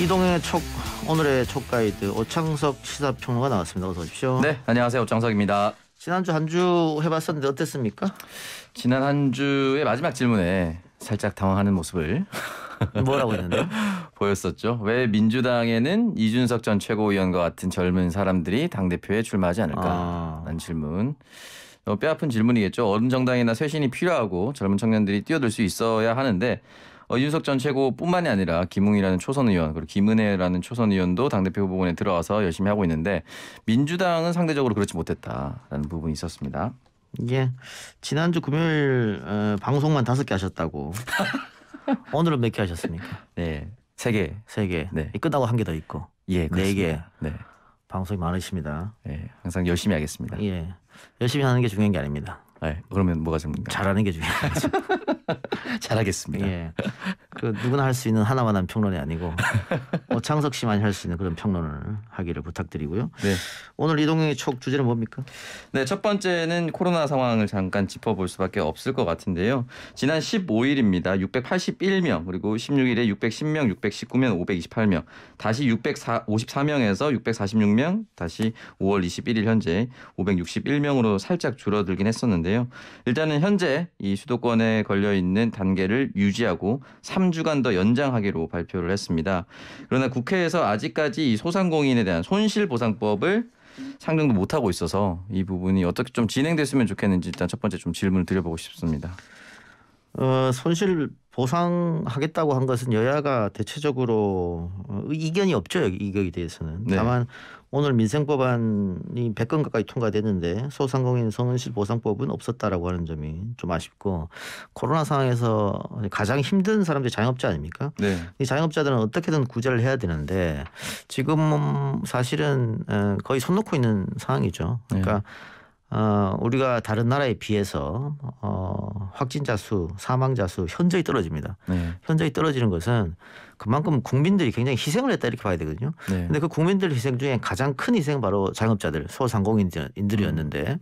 이동의 첫 오늘의 첫가이드 오창석 시사평론가 나왔습니다. 어서 오십시오. 네, 안녕하세요. 오창석입니다. 지난주 한 주 해봤었는데 어땠습니까? 지난 한 주의 마지막 질문에 살짝 당황하는 모습을 뭐라고 했는데 보였었죠. 왜 민주당에는 이준석 전 최고위원과 같은 젊은 사람들이 당 대표에 출마하지 않을까? 아. 라는 아. 질문. 뼈아픈 질문이겠죠. 어른 정당이나 쇄신이 필요하고 젊은 청년들이 뛰어들 수 있어야 하는데 어, 이준석 전 최고뿐만이 아니라 김웅이라는 초선 의원 그리고 김은혜라는 초선 의원도 당대표 부분에 들어와서 열심히 하고 있는데 민주당은 상대적으로 그렇지 못했다라는 부분이 있었습니다. 예. 지난주 금요일 어, 방송만 다섯 개 하셨다고. 오늘은 몇 개 하셨습니까? 네. 세 개. 세 개. 네. 끝나고 한 개 더 있고. 예, 네 개. 네. 방송이 많으십니다. 예. 항상 열심히 하겠습니다. 예. 열심히 하는 게 중요한 게 아닙니다. 네. 그러면 뭐가 중요합니까? 잘하는 게 중요하죠. 잘하겠습니다. 예. 그 누구나 할 수 있는 하나만한 평론이 아니고 어, 창석 씨만이 할 수 있는 그런 평론을 하기를 부탁드리고요. 네. 오늘 이동영의 촉 주제는 뭡니까? 네, 첫 번째는 코로나 상황을 잠깐 짚어볼 수밖에 없을 것 같은데요. 지난 15일입니다. 681명 그리고 16일에 610명, 619명, 528명 다시 654명에서 646명 다시 5월 21일 현재 561명으로 살짝 줄어들긴 했었는데 있는데요. 일단은 현재 이 수도권에 걸려 있는 단계를 유지하고 3주간 더 연장하기로 발표를 했습니다. 그러나 국회에서 아직까지 이 소상공인에 대한 손실보상법을 상정도 못 하고 있어서 이 부분이 어떻게 좀 진행됐으면 좋겠는지 일단 첫 번째 좀 질문을 드려보고 싶습니다. 어, 손실 보상하겠다고 한 것은 여야가 대체적으로 이견이 어, 없죠 여기 이거에 대해서는 네. 다만 오늘 민생법안이 100건 가까이 통과됐는데 소상공인 성원실 보상법은 없었다라고 하는 점이 좀 아쉽고 코로나 상황에서 가장 힘든 사람들이 자영업자 아닙니까? 네. 이 자영업자들은 어떻게든 구제를 해야 되는데 지금 사실은 거의 손 놓고 있는 상황이죠. 그러니까 네. 어, 우리가 다른 나라에 비해서 어, 확진자 수, 사망자 수 현저히 떨어집니다. 네. 현저히 떨어지는 것은 그만큼 국민들이 굉장히 희생을 했다 이렇게 봐야 되거든요. 네. 근데 그 국민들 희생 중에 가장 큰 희생 바로 자영업자들, 소상공인들이었는데 음.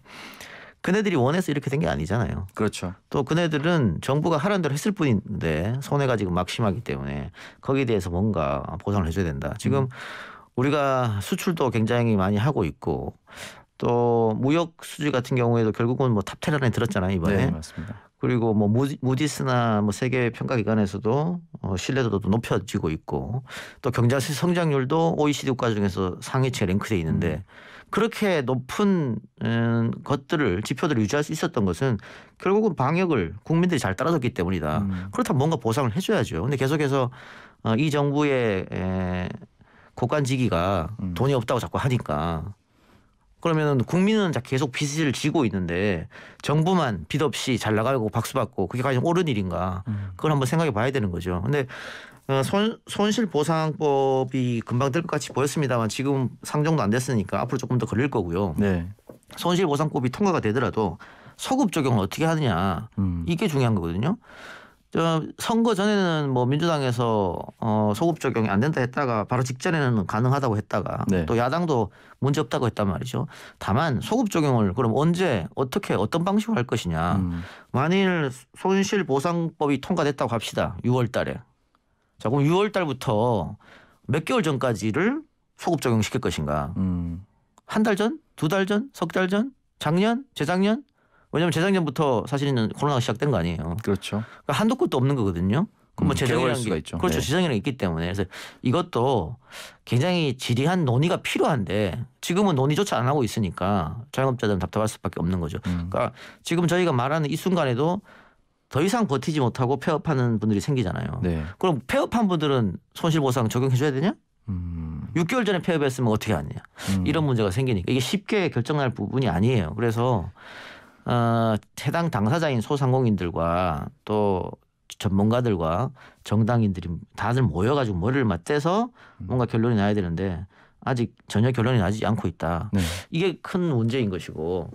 그네들이 원해서 이렇게 된 게 아니잖아요. 그렇죠. 또 그네들은 정부가 하라는 대로 했을 뿐인데 손해가 지금 막심하기 때문에 거기에 대해서 뭔가 보상을 해줘야 된다. 지금 음. 우리가 수출도 굉장히 많이 하고 있고 또 무역 수지 같은 경우에도 결국은 뭐탑 테러 안에 들었잖아요 이번에. 네, 맞습니다. 그리고 뭐 무디스나 뭐 세계 평가 기관에서도 어, 신뢰도도 높여지고 있고 또 경제 성장률도 OECD 국가 중에서 상위층에 랭크돼 있는데 음. 그렇게 높은 음, 것들을 지표들을 유지할 수 있었던 것은 결국은 방역을 국민들이 잘 따라줬기 때문이다. 음. 그렇다면 뭔가 보상을 해줘야죠. 근데 계속해서 어, 이 정부의 에, 고관지기가 음. 돈이 없다고 자꾸 하니까 그러면은 국민은 계속 빚을 지고 있는데 정부만 빚 없이 잘 나가고 박수 받고 그게 가장 옳은 일인가? 음. 그걸 한번 생각해 봐야 되는 거죠. 근데 어, 손, 손실보상법이 금방 될 것 같이 보였습니다만 지금 상정도 안 됐으니까 앞으로 조금 더 걸릴 거고요. 네. 손실보상법이 통과가 되더라도 소급 적용을 어떻게 하느냐 음. 이게 중요한 거거든요. 선거 전에는 뭐 민주당에서 어 소급 적용이 안 된다 했다가 바로 직전에는 가능하다고 했다가 네. 또 야당도 문제 없다고 했단 말이죠. 다만 소급 적용을 그럼 언제 어떻게 어떤 방식으로 할 것이냐. 음. 만일 손실 보상법이 통과됐다고 합시다. 6월 달에. 자, 그럼 6월 달부터 몇 개월 전까지를 소급 적용시킬 것인가? 음. 한달 전, 두 달 전, 석 달 전, 작년, 재작년 왜냐면 하 재작년부터 사실은 코로나가 시작된 거 아니에요. 그렇죠. 그러니까 한도 끝도 없는 거거든요. 그럼 뭐 음, 재정이라는 게 있죠. 그렇죠. 네. 재정이라는 있기 때문에 그래서 이것도 굉장히 지리한 논의가 필요한데 지금은 논의조차 안 하고 있으니까 자영업자들은 답답할 수밖에 없는 거죠. 음. 그러니까 지금 저희가 말하는 이 순간에도 더 이상 버티지 못하고 폐업하는 분들이 생기잖아요. 네. 그럼 폐업한 분들은 손실보상 적용해줘야 되냐? 음. 6개월 전에 폐업했으면 어떻게 하느냐? 음. 이런 문제가 생기니까 이게 쉽게 결정할 부분이 아니에요. 그래서 어, 해당 당사자인 소상공인들과 또 전문가들과 정당인들이 다들 모여가지고 머리를 맞대서 음. 뭔가 결론이 나야 되는데 아직 전혀 결론이 나지 않고 있다. 네. 이게 큰 문제인 것이고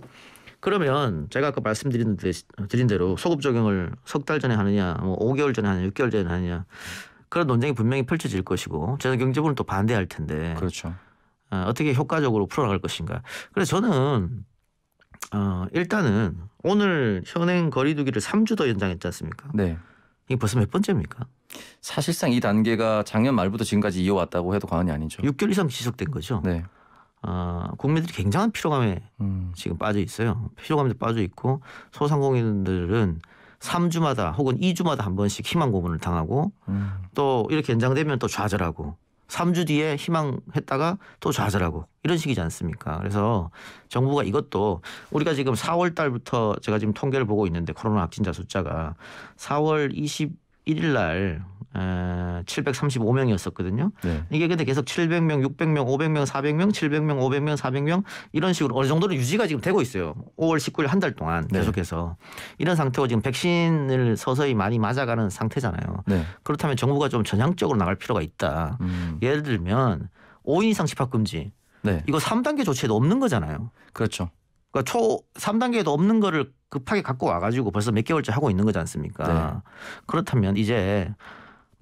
그러면 제가 아까 말씀드린 데, 드린 대로 소급 적용을 석 달 전에 하느냐, 뭐 5개월 전에 하느냐, 6개월 전에 하느냐 그런 논쟁이 분명히 펼쳐질 것이고 재난경제부는 또 반대할 텐데. 그렇죠. 어, 어떻게 효과적으로 풀어나갈 것인가. 그래서 저는 어, 일단은 오늘 현행 거리두기를 3주 더 연장했지 않습니까? 네. 이게 벌써 몇 번째입니까? 사실상 이 단계가 작년 말부터 지금까지 이어왔다고 해도 과언이 아니죠. 6개월 이상 지속된 거죠. 네. 어, 국민들이 굉장한 피로감에 음. 지금 빠져 있어요. 피로감도 빠져 있고 소상공인들은 3주마다 혹은 2주마다 한 번씩 희망 고문을 당하고 음. 또 이렇게 연장되면 또 좌절하고 3주 뒤에 희망했다가 또 좌절하고 이런 식이지 않습니까? 그래서 정부가 이것도 우리가 지금 4월 달부터 제가 지금 통계를 보고 있는데 코로나 확진자 숫자가 4월 21일 날 에, 735명이었었거든요. 네. 이게 근데 계속 700명, 600명, 500명, 400명, 700명, 500명, 400명 이런 식으로 어느 정도로 유지가 지금 되고 있어요. 5월 19일 한 달 동안 네. 계속해서 이런 상태고 지금 백신을 서서히 많이 맞아가는 상태잖아요. 네. 그렇다면 정부가 좀 전향적으로 나갈 필요가 있다. 음. 예를 들면 5인 이상 집합 금지. 네. 이거 3단계 조치에도 없는 거잖아요. 그렇죠. 그러니까 초 3단계에도 없는 거를 급하게 갖고 와가지고 벌써 몇 개월째 하고 있는 거지 않습니까? 네. 그렇다면 이제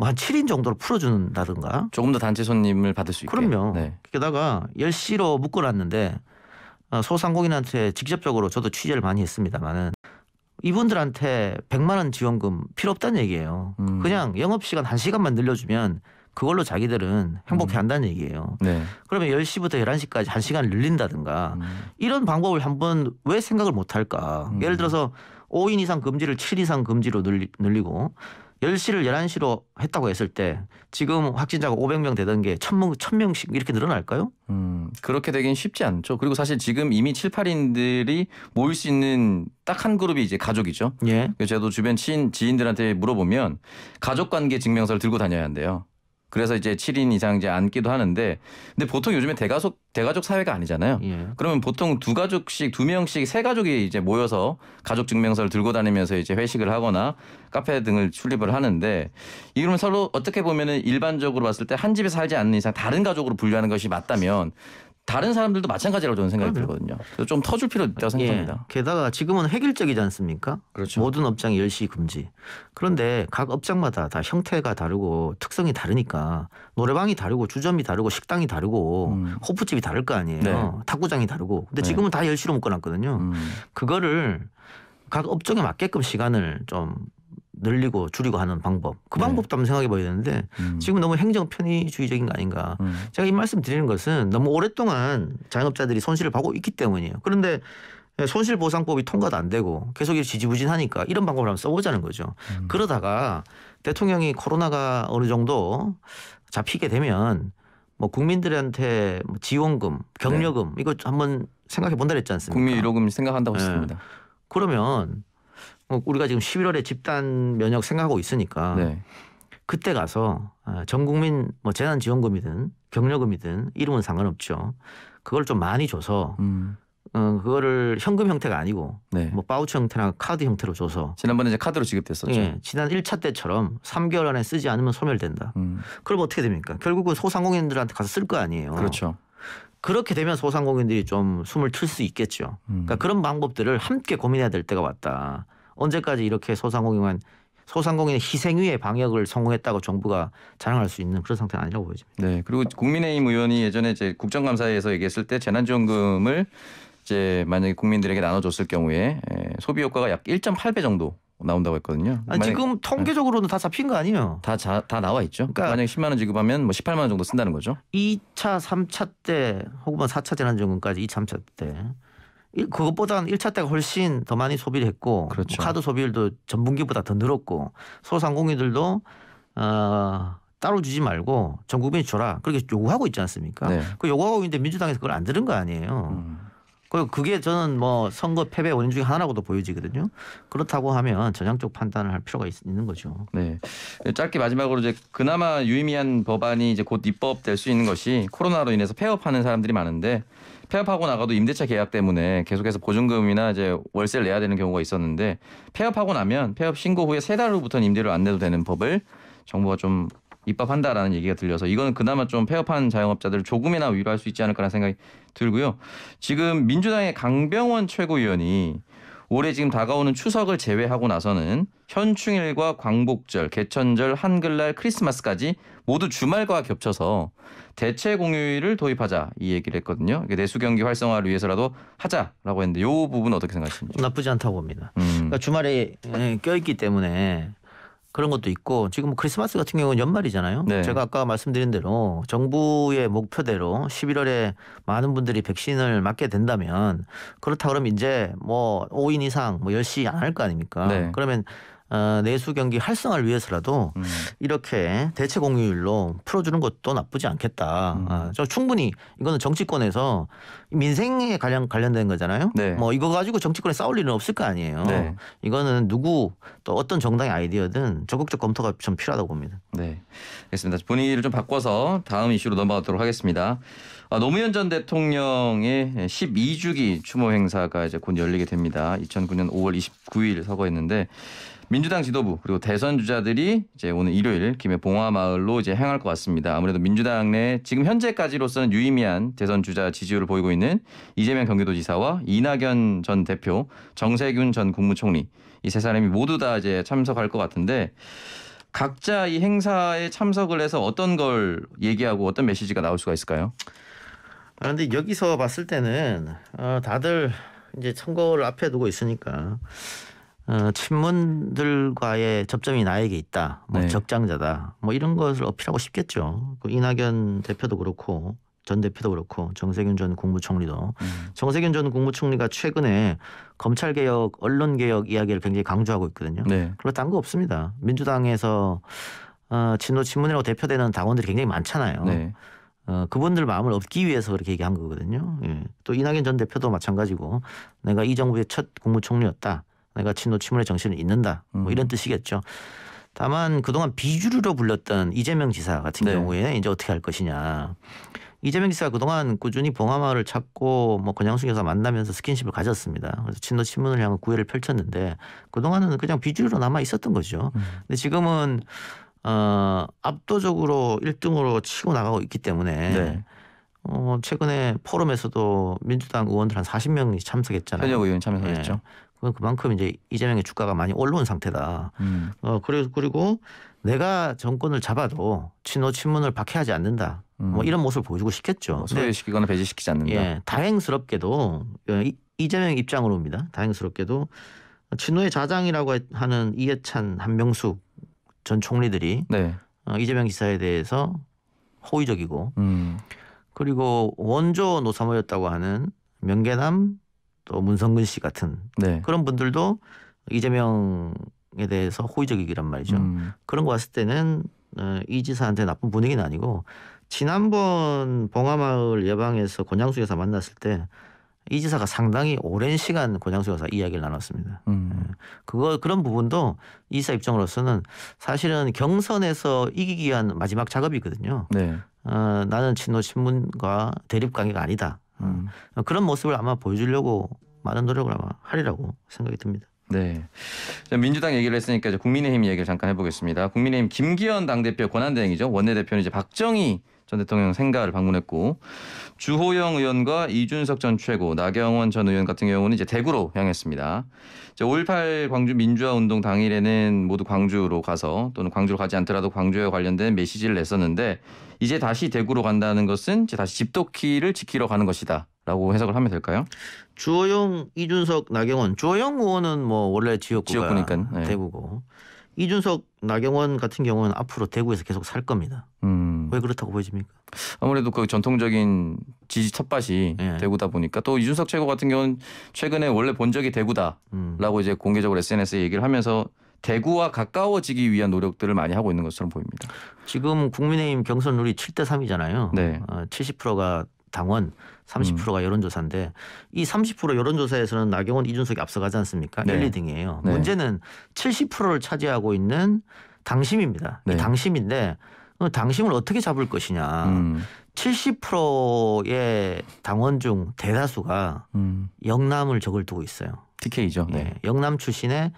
뭐한 7인 정도로 풀어준다든가 조금 더 단체 손님을 받을 수 있게 그럼요. 네. 게다가 열시로 묶어놨는데 어, 소상공인한테 직접적으로 저도 취재를 많이 했습니다만은 이분들한테 100만 원 지원금 필요 없다는 얘기예요. 음. 그냥 영업 시간 1시간만 늘려주면 그걸로 자기들은 행복해 음. 한다는 얘기예요. 네. 그러면 10시부터 11시까지 1시간 늘린다든가 음. 이런 방법을 한번 왜 생각을 못 할까? 음. 예를 들어서 5인 이상 금지를 7 이상 금지로 늘리고 10시를 11시로 했다고 했을 때 지금 확진자가 500명 되던 게 1000명, 1000명씩 이렇게 늘어날까요? 음, 그렇게 되긴 쉽지 않죠. 그리고 사실 지금 이미 7, 8인들이 모일 수 있는 딱 한 그룹이 이제 가족이죠. 예. 그래서 저도 주변 지 지인들한테 물어보면 가족 관계 증명서를 들고 다녀야 한대요. 그래서 이제 7인 이상 이제 앉기도 하는데 근데 보통 요즘에 대가족 대가족 사회가 아니잖아요. 예. 그러면 보통 두 가족씩 두 명씩 세 가족이 이제 모여서 가족 증명서를 들고 다니면서 이제 회식을 하거나 카페 등을 출입을 하는데 이러면 서로 어떻게 보면은 일반적으로 봤을 때 한 집에 살지 않는 이상 다른 가족으로 분류하는 것이 맞다면 다른 사람들도 마찬가지라고 저는 생각이 그럼요. 들거든요. 그래서 좀 터줄 필요 있다고 예. 생각합니다. 예. 게다가 지금은 획일적이지 않습니까? 그렇죠. 모든 업장 10시 금지. 그런데 각 업장마다 다 형태가 다르고 특성이 다르니까 노래방이 다르고 주점이 다르고 식당이 다르고 음. 호프집이 다를 거 아니에요. 네. 탁구장이 다르고. 근데 네. 지금은 네. 다 10시로 묶어놨거든요. 음. 그거를 각 업종에 맞게끔 시간을 좀 늘리고 줄이고 하는 방법 그 네. 방법도 한번 생각해 봐야 되는데 음. 지금 너무 행정 편의주의적인 거 아닌가 음. 제가 이 말씀 드리는 것은 너무 오랫동안 자영업자들이 손실을 보고 있기 때문이에요 그런데 손실보상법이 통과도 안 되고 계속 이 지지부진하니까 이런 방법을 한번 써보자는 거죠 음. 그러다가 대통령이 코로나가 어느 정도 잡히게 되면 뭐 국민들한테 뭐 지원금 격려금 네. 이거 한번 생각해 본다 그랬지 않습니까 국민 위로금 생각한다고 네. 했습니다 그러면 어, 우리가 지금 11월에 집단 면역 생각하고 있으니까 네. 그때 가서 아, 전 국민 뭐 재난지원금이든 격려금이든 이름은 상관없죠. 그걸 좀 많이 줘서 음. 어, 그거를 현금 형태가 아니고 네. 뭐파우처 형태나 카드 형태로 줘서 지난번에 이제 카드로 지급됐었죠. 예, 지난 1차 때처럼 3개월 안에 쓰지 않으면 소멸된다. 음. 그럼 어떻게 됩니까? 결국은 그 소상공인들한테 가서 쓸 거 아니에요. 그렇죠. 그렇게 되면 소상공인들이 좀 숨을 틀 수 있겠죠. 음. 그러니까 그런 방법들을 함께 고민해야 될 때가 왔다. 언제까지 이렇게 소상공인만 소상공인의 희생 위에 방역을 성공했다고 정부가 자랑할 수 있는 그런 상태는 아니라고 보여집니다. 네, 그리고 국민의힘 의원이 예전에 이제 국정감사에서 얘기했을 때 재난지원금을 이제 만약에 국민들에게 나눠줬을 경우에 예, 소비 효과가 약 1.8배 정도 나온다고 했거든요. 아니, 지금 네. 통계적으로는 네. 다 잡힌 거 아니에요? 다, 자, 다 나와 있죠. 그러니까 만약 10만 원 지급하면 뭐 18만 원 정도 쓴다는 거죠. 2차, 3차 때 혹은 4차 재난지원금까지 2, 3차 때 그것보다는 1차 때가 훨씬 더 많이 소비를 했고 그렇죠. 뭐 카드 소비율도 전분기보다 더 늘었고 소상공인들도 어, 따로 주지 말고 전 국민이 줘라 그렇게 요구하고 있지 않습니까? 네. 그 요구하고 있는데 민주당에서 그걸 안 들은 거 아니에요. 음. 그리고 그게 저는 뭐 선거 패배 원인 중에 하나라고도 보여지거든요. 그렇다고 하면 전향적 판단을 할 필요가 있, 는 거죠. 네. 짧게 마지막으로 이제 그나마 유의미한 법안이 이제 곧 입법될 수 있는 것이 코로나로 인해서 폐업하는 사람들이 많은데 폐업하고 나가도 임대차 계약 때문에 계속해서 보증금이나 이제 월세를 내야 되는 경우가 있었는데 폐업하고 나면 폐업 신고 후에 세 달후부터임대료안 내도 되는 법을 정부가 좀 입법한다라는 얘기가 들려서 이거는 그나마 좀 폐업한 자영업자들을 조금이나 위로할 수 있지 않을까라는 생각이 들고요. 지금 민주당의 강병원 최고위원이 올해 지금 다가오는 추석을 제외하고 나서는 현충일과 광복절, 개천절, 한글날, 크리스마스까지 모두 주말과 겹쳐서 대체 공휴일을 도입하자 이 얘기를 했거든요. 내수 경기 활성화를 위해서라도 하자라고 했는데 이 부분 어떻게 생각하십니까? 나쁘지 않다고 봅니다. 음. 그러니까 주말에 껴있기 때문에 그런 것도 있고 지금 크리스마스 같은 경우는 연말이잖아요. 네. 제가 아까 말씀드린 대로 정부의 목표대로 11월에 많은 분들이 백신을 맞게 된다면 그렇다 그러면 이제 뭐 5인 이상 뭐 10시 안 할 거 아닙니까? 네. 그러면 어, 내수 경기 활성화를 위해서라도 음. 이렇게 대체 공휴일로 풀어주는 것도 나쁘지 않겠다. 음. 아, 저 충분히 이거는 정치권에서 민생에 관련 관련된 거잖아요. 네. 뭐 이거 가지고 정치권에 싸울 일은 없을 거 아니에요. 네. 이거는 누구 또 어떤 정당의 아이디어든 적극적 검토가 좀 필요하다고 봅니다. 네, 알겠습니다. 분위기를 좀 바꿔서 다음 이슈로 넘어가도록 하겠습니다. 아, 노무현 전 대통령의 12주기 추모 행사가 이제 곧 열리게 됩니다. 2009년 5월 29일 서거했는데 민주당 지도부 그리고 대선 주자들이 이제 오늘 일요일 김해 봉화마을로 이제 행할 것 같습니다. 아무래도 민주당 내 지금 현재까지로서는 유의미한 대선 주자 지지율을 보이고 있는 이재명 경기도지사와 이낙연 전 대표, 정세균 전 국무총리 이 세 사람이 모두 다 이제 참석할 것 같은데 각자 이 행사에 참석을 해서 어떤 걸 얘기하고 어떤 메시지가 나올 수가 있을까요? 그런데 아, 여기서 봤을 때는 어, 다들 이제 선거를 앞에 두고 있으니까 어, 친문들과의 접점이 나에게 있다. 뭐 네. 적장자다. 뭐 이런 것을 어필하고 싶겠죠. 그 이낙연 대표도 그렇고 전 대표도 그렇고 정세균 전 국무총리도 음. 정세균 전 국무총리가 최근에 검찰 개혁, 언론 개혁 이야기를 굉장히 강조하고 있거든요. 네. 그렇다는 거 없습니다. 민주당에서 어, 친노 친문이라고 대표되는 당원들이 굉장히 많잖아요. 네. 어, 그분들 마음을 얻기 위해서 그렇게 얘기한 거거든요. 예. 또 이낙연 전 대표도 마찬가지고 내가 이 정부의 첫 국무총리였다. 내가 친노 친문의 정신을 잇는다. 뭐 음. 이런 뜻이겠죠. 다만 그동안 비주류로 불렸던 이재명 지사 같은 네. 경우에는 이제 어떻게 할 것이냐. 이재명 지사가 그동안 꾸준히 봉하마를 찾고 뭐 권양수 교사 만나면서 스킨십을 가졌습니다. 그래서 친노 친문을 향한 구애를 펼쳤는데 그동안은 그냥 비주류로 남아 있었던 거죠. 음. 근데 지금은 어 압도적으로 1등으로 치고 나가고 있기 때문에 네. 어 최근에 포럼에서도 민주당 의원들 한 40명이 참석했잖아요. 현역 의원 참석했죠. 네. 그럼 그만큼 이제 이재명의 주가가 많이 올라온 상태다. 음. 어 그리고 그리고 내가 정권을 잡아도 친노 친문을 박해하지 않는다. 음. 뭐 이런 모습을 보여주고 싶겠죠. 뭐 소외시키거나 배제시키지 않는다. 예, 다행스럽게도 어, 이, 이재명 입장으로입니다. 다행스럽게도 친노의 자장이라고 하는 이해찬, 한명숙 전 총리들이 네. 어, 이재명 기사에 대해서 호의적이고 음. 그리고 원조 노사모였다고 하는 명계남 또 문성근 씨 같은 네. 그런 분들도 이재명에 대해서 호의적이란 기 말이죠. 음. 그런 거 봤을 때는 어, 이 지사한테 나쁜 분위기는 아니고 지난번 봉화마을 예방에서 권양수 여사 만났을 때 이 지사가 상당히 오랜 시간 권양수 여사 이야기를 나눴습니다. 음. 예. 그거 그런 부분도 이사 입장으로서는 사실은 경선에서 이기기 위한 마지막 작업이거든요. 네. 어, 나는 친노 신문과 대립 관계가 아니다. 음. 어, 그런 모습을 아마 보여주려고 많은 노력을 아마 하리라고 생각이 듭니다. 네. 민주당 얘기를 했으니까 이제 국민의힘 얘기를 잠깐 해보겠습니다. 국민의힘 김기현 당대표 권한대행이죠. 원내대표는 이제 박정희 전 대통령 생가를 방문했고 주호영 의원과 이준석 전 최고, 나경원 전 의원 같은 경우는 이제 대구로 향했습니다. 5.18 광주 민주화 운동 당일에는 모두 광주로 가서 또는 광주로 가지 않더라도 광주에 관련된 메시지를 냈었는데 이제 다시 대구로 간다는 것은 이제 다시 집도키를 지키러 가는 것이다. 라고 해석을 하면 될까요? 주호영, 이준석, 나경원. 주호영 의원은 뭐 원래 지역구가 니까 네. 대구고 이준석, 나경원 같은 경우는 앞으로 대구에서 계속 살 겁니다. 음. 왜 그렇다고 보여니까 아무래도 그 전통적인 지지 첫밭이 네. 예. 대구다 보니까 또 이준석 최고 같은 경우는 최근에 원래 본적이 대구다라고 음. 이제 공개적으로 SNS에 얘기를 하면서 대구와 가까워지기 위한 노력들을 많이 하고 있는 것처럼 보입니다. 지금 국민의힘 경선률이 7대 3이잖아요. 네. 70%가 어, 당원 30%가 음. 여론조사인데 이 30% 여론조사에서는 나경원 이준석이 앞서가지 않습니까? 네. 1, 2등이에요. 네. 문제는 70%를 차지하고 있는 당심입니다. 네. 당심인데 어, 당심을 어떻게 잡을 것이냐. 음. 70%의 당원 중 대다수가 음. 영남을 적을 두고 있어요. TK죠. 네. 예, 영남 출신의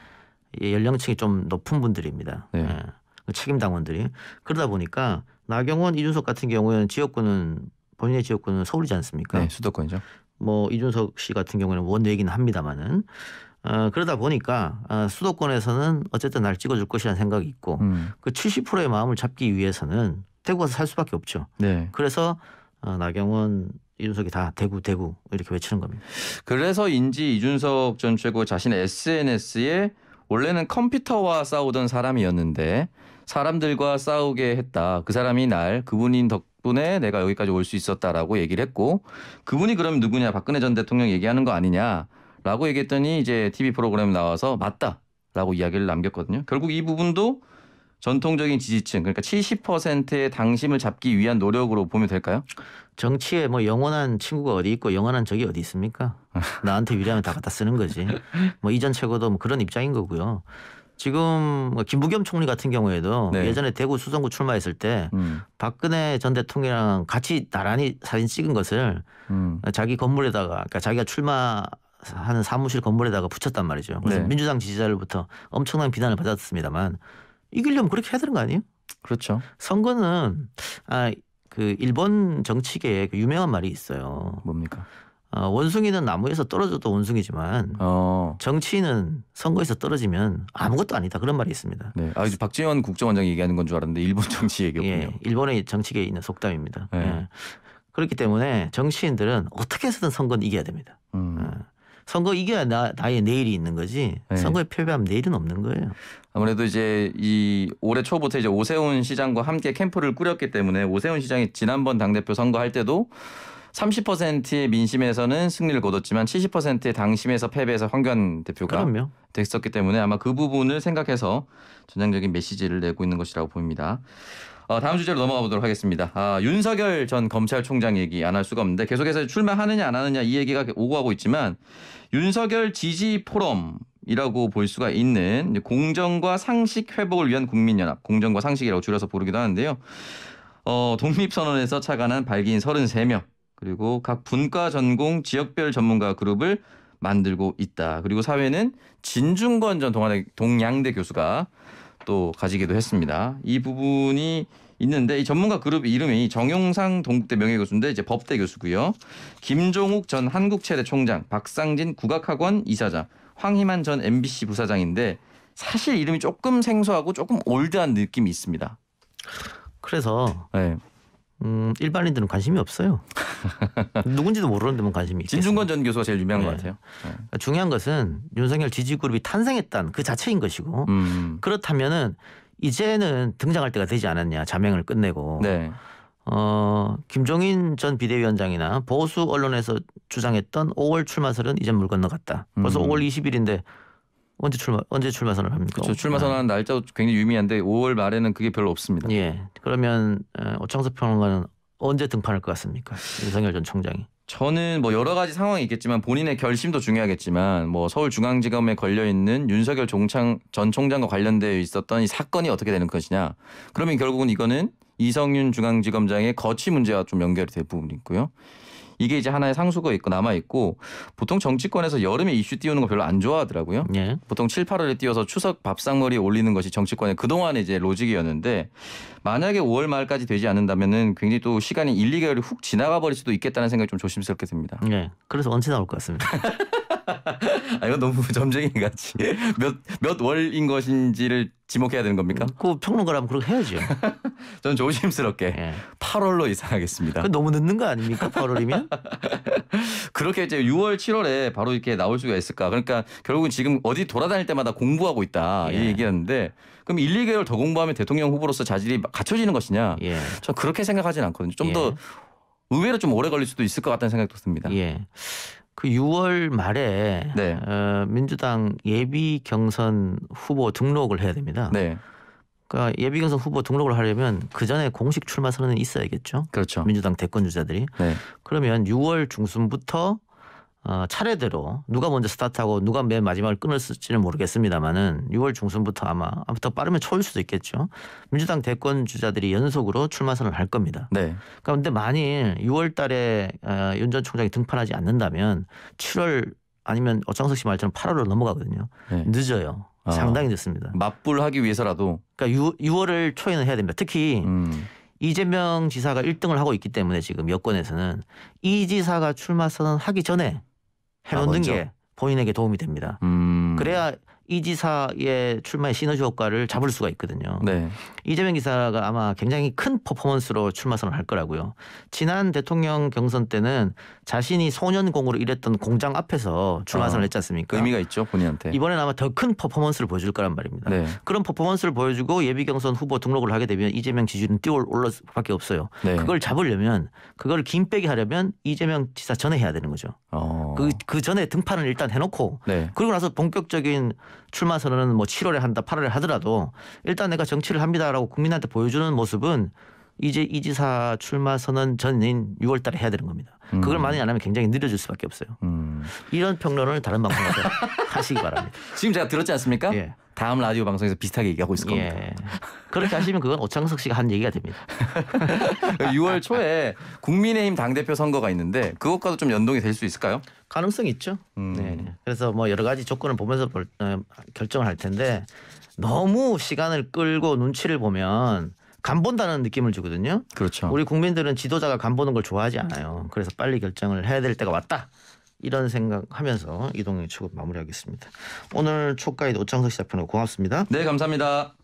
예, 연령층이 좀 높은 분들입니다. 네. 예. 그 책임 당원들이 그러다 보니까 나경원, 이준석 같은 경우에는 지역구는 본인의 지역구는 서울이지 않습니까? 네, 수도권이죠. 뭐 이준석 씨 같은 경우에는 원내이긴 합니다만은 어, 아, 그러다 보니까 어, 수도권에서는 어쨌든 날 찍어줄 것이라는 생각이 있고 음. 그 70%의 마음을 잡기 위해서는 대구 가서 살 수밖에 없죠. 네. 그래서 어, 나경원 이준석이 다 대구 대구 이렇게 외치는 겁니다. 그래서인지 이준석 전 최고 자신의 SNS에 원래는 컴퓨터와 싸우던 사람이었는데 사람들과 싸우게 했다. 그 사람이 날 그분인 덕분에 내가 여기까지 올 수 있었다라고 얘기를 했고 그분이 그럼 누구냐 박근혜 전 대통령 얘기하는 거 아니냐라고 얘기했더니 이제 TV 프로그램 나와서 맞다라고 이야기를 남겼거든요. 결국 이 부분도 전통적인 지지층 그러니까 70%의 당심을 잡기 위한 노력으로 보면 될까요? 정치에 뭐 영원한 친구가 어디 있고 영원한 적이 어디 있습니까? 나한테 위리하면 다 갖다 쓰는 거지. 뭐 이전 최고도 뭐 그런 입장인 거고요. 지금 뭐 김부겸 총리 같은 경우에도 네. 예전에 대구 수성구 출마했을 때 음. 박근혜 전 대통령이랑 같이 나란히 사진 찍은 것을 음. 자기 건물에다가 그러니까 자기가 출마하는 사무실 건물에다가 붙였단 말이죠. 그래서 네. 민주당 지지자들부터 엄청난 비난을 받았습니다만 이기려면 그렇게 해야 되는 거 아니에요? 그렇죠. 선거는 아 그 일본 정치계에 그 유명한 말이 있어요. 뭡니까? 어, 원숭이는 나무에서 떨어져도 원숭이지만 어. 정치인은 선거에서 떨어지면 아무것도 아니다 그런 말이 있습니다. 네, 아, 박지원 국정원장 얘기하는 건 줄 알았는데 일본 정치 얘기군요. 예, 일본의 정치계에 있는 속담입니다. 네. 예. 그렇기 때문에 정치인들은 어떻게 해서든 선거는 이겨야 됩니다. 음. 예. 선거 이겨야 나, 나의 내일이 있는 거지 네. 선거에 패배하면 내일은 없는 거예요. 아무래도 이제 이 올해 초부터 이제 오세훈 시장과 함께 캠프를 꾸렸기 때문에 오세훈 시장이 지난번 당대표 선거할 때도 30%의 민심에서는 승리를 거뒀지만 70%의 당심에서 패배해서 황교안 대표가 그럼요. 됐었기 때문에 아마 그 부분을 생각해서 전향적인 메시지를 내고 있는 것이라고 봅니다 어, 다음 주제로 넘어가 보도록 하겠습니다. 아, 윤석열 전 검찰총장 얘기 안 할 수가 없는데 계속해서 출마하느냐 안 하느냐 이 얘기가 오고 하고 있지만 윤석열 지지 포럼 이라고 볼 수가 있는 공정과 상식 회복을 위한 국민연합, 공정과 상식이라고 줄여서 부르기도 하는데요. 어, 독립선언에서 착안한 발기인 33명, 그리고 각 분과 전공 지역별 전문가 그룹을 만들고 있다. 그리고 사회는 진중권 전 동아대, 동양대 교수가 또 가지기도 했습니다. 이 부분이 있는데 이 전문가 그룹 이름이 정용상 동국대 명예교수인데 이제 법대 교수고요. 김종욱 전 한국체대 총장, 박상진 국악학원 이사장, 황희만 전 MBC 부사장인데 사실 이름이 조금 생소하고 조금 올드한 느낌이 있습니다. 그래서 네. 음, 일반인들은 관심이 없어요. 누군지도 모르는데만 관심이 있어요. 진중권 전 교수가 제일 유명한 네. 것 같아요. 네. 그러니까 중요한 것은 윤석열 지지그룹이 탄생했다는 그 자체인 것이고 음. 그렇다면은 이제는 등장할 때가 되지 않았냐 자명을 끝내고 네. 어, 김종인 전 비대위원장이나 보수 언론에서 주장했던 5월 출마설은 이젠 물 건너갔다. 벌써 음. 5월 20일인데 언제 출마 언제 출마 선언을 합니까? 그렇죠. 출마 선언 어. 날짜도 굉장히 유미한데 5월 말에는 그게 별로 없습니다. 예. 그러면 오창섭 평론가는 언제 등판할 것 같습니까? 윤석열 전 총장이. 저는 뭐 여러 가지 상황이 있겠지만 본인의 결심도 중요하겠지만 뭐 서울중앙지검에 걸려 있는 윤석열 종창 전 총장과 관련되어 있었던 이 사건이 어떻게 되는 것이냐. 그러면 결국은 이거는 이성윤 중앙지검장의 거취 문제와 좀 연결이 될 부분이 있고요. 이게 이제 하나의 상수가 있고 남아 있고 보통 정치권에서 여름에 이슈 띄우는 거 별로 안 좋아하더라고요. 예. 보통 7, 8월에 띄워서 추석 밥상머리에 올리는 것이 정치권의 그동안 이제 로직이었는데 만약에 5월 말까지 되지 않는다면은 굉장히 또 시간이 1, 2개월이 훅 지나가 버릴 수도 있겠다는 생각이 좀 조심스럽게 듭니다. 예. 그래서 언제 나올 것 같습니다. 아, 이건 너무 점쟁이 같이 몇 몇 월인 것인지를 지목해야 되는 겁니까? 그 평론가라면 그렇게 해야죠. 저는 조심스럽게 예. 8월로 예상하겠습니다. 너무 늦는 거 아닙니까? 8월이면? 그렇게 이제 6월, 7월에 바로 이렇게 나올 수가 있을까? 그러니까 결국은 지금 어디 돌아다닐 때마다 공부하고 있다 예. 이 얘기였는데 그럼 1, 2개월 더 공부하면 대통령 후보로서 자질이 갖춰지는 것이냐? 예. 저 그렇게 생각하진 않거든요. 좀더 예. 의외로 좀 오래 걸릴 수도 있을 것 같다는 생각도 듭니다. 예. 그 6월 말에 네. 어, 민주당 예비 경선 후보 등록을 해야 됩니다. 네. 그러니까 예비 경선 후보 등록을 하려면 그 전에 공식 출마 선언은 있어야겠죠. 그렇죠. 민주당 대권 주자들이. 네. 그러면 6월 중순부터 어, 차례대로 누가 먼저 스타트하고 누가 맨 마지막을 끊을지는 모르겠습니다만은 6월 중순부터 아마 아무 빠르면 초일 수도 있겠죠. 민주당 대권 주자들이 연속으로 출마 선을 할 겁니다. 네. 그런데 만일 6월달에 어, 윤전 총장이 등판하지 않는다면 7월 아니면 어창석 씨 말처럼 8월로 넘어가거든요. 네. 늦어요. 아, 상당히 늦습니다. 맞불하기 위해서라도. 그러니까 6, 월을 초에는 해야 됩니다. 특히 음. 이재명 지사가 1등을 하고 있기 때문에 지금 여권에서는 이 지사가 출마 선언하기 전에 해놓는 아, 게 본인에게 도움이 됩니다. 음. 그래야 이 지사의 출마의 시너지 효과를 잡을 수가 있거든요. 네. 이재명 기사가 아마 굉장히 큰 퍼포먼스로 출마 선을 할 거라고요. 지난 대통령 경선 때는 자신이 소년공으로 일했던 공장 앞에서 출마 선을 아, 했지 않습니까? 의미가 있죠 본인한테. 이번에 아마 더 큰 퍼포먼스를 보여줄 거란 말입니다. 네. 그런 퍼포먼스를 보여주고 예비 경선 후보 등록을 하게 되면 이재명 지지율은 뛰어 올라 수밖에 없어요. 네. 그걸 잡으려면 그걸 긴 빼기 하려면 이재명 지사 전에 해야 되는 거죠. 어. 그, 그 전에 등판을 일단 해놓고 네. 그리고 나서 본격적인 출마 선언은 뭐 7월에 한다, 8월에 하더라도 일단 내가 정치를 합니다라고 국민한테 보여주는 모습은 이제 이 지사 출마 선언 전인 6월달에 해야 되는 겁니다. 그걸 음. 만약에 안 하면 굉장히 느려질 수밖에 없어요. 음. 이런 평론을 다른 방송에서 하시기 바랍니다. 지금 제가 들었지 않습니까? 예. 다음 라디오 방송에서 비슷하게 얘기하고 있을 예. 겁니다. 예. 그렇게 하시면 그건 오창석 씨가 한 얘기가 됩니다. 6월 초에 국민의힘 당대표 선거가 있는데 그것과도 좀 연동이 될 수 있을까요? 가능성 있죠. 음. 네. 그래서 뭐 여러 가지 조건을 보면서 벌, 어, 결정을 할 텐데 너무 시간을 끌고 눈치를 보면 간 본다는 느낌을 주거든요. 그렇죠. 우리 국민들은 지도자가 간 보는 걸 좋아하지 않아요. 그래서 빨리 결정을 해야 될 때가 왔다. 이런 생각하면서 이동영 축업 마무리하겠습니다. 오늘 초가이드 오창석 씨 앞으로 고맙습니다. 네, 감사합니다.